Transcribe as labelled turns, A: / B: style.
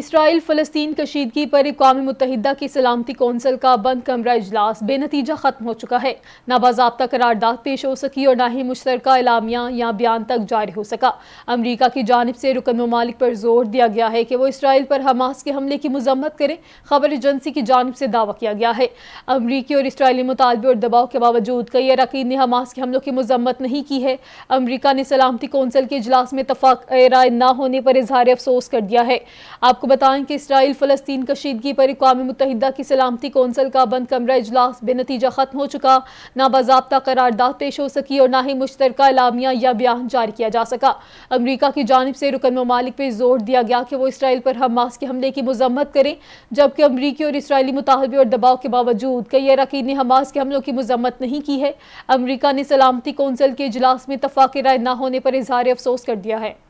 A: Israel फ़लस्तीन कशीदगी पर अकवा मुतहदा की सलामती कौंसिल का बंद कमरा अजलास बेनतीजा ख़त्म हो चुका है ना बाबा करारदाद पेश हो सकी और ना ही मुश्तर इलामिया या बयान तक जारी हो सका अमरीका की जानब से रुकन ममालिक पर जोर दिया गया है कि वो इसराइल पर हमास के हमले की मजम्मत करें खबर एजेंसी की जानब से दावा किया गया है अमरीकी और इसराइली मुतालबे और दबाव के बावजूद कई अरकान ने हमास के हमलों की मजम्मत नहीं की है अमरीका ने सलामती कौंसिल के अजलास में तफाक राय ना होने पर इजहार अफसोस कर दिया है अब आपको बताएं कि इसराइल फ़लस्तीन कशीदगी पर अकवा मुतहदा की सलामती कौंसल का बंद कमरा इजलास बेनतीजा ख़त्म हो चुका ना बाबा करारदाद पेश हो सकी और ना ही मुश्तर इलामिया या बयान जारी किया जा सका अमरीका की जानब से रुकन ममालिक पर जोर दिया गया कि वो इसराइल पर हमास के हमले की मजम्मत करें जबकि अमरीकी और इसराइली मुतालबे और दबाव के बावजूद कई अरकान ने हमास के हमलों की मजम्मत नहीं की है अमरीका ने सलामती कौंसल के इजलास में तफाक राय न होने पर इजहार अफसोस कर दिया है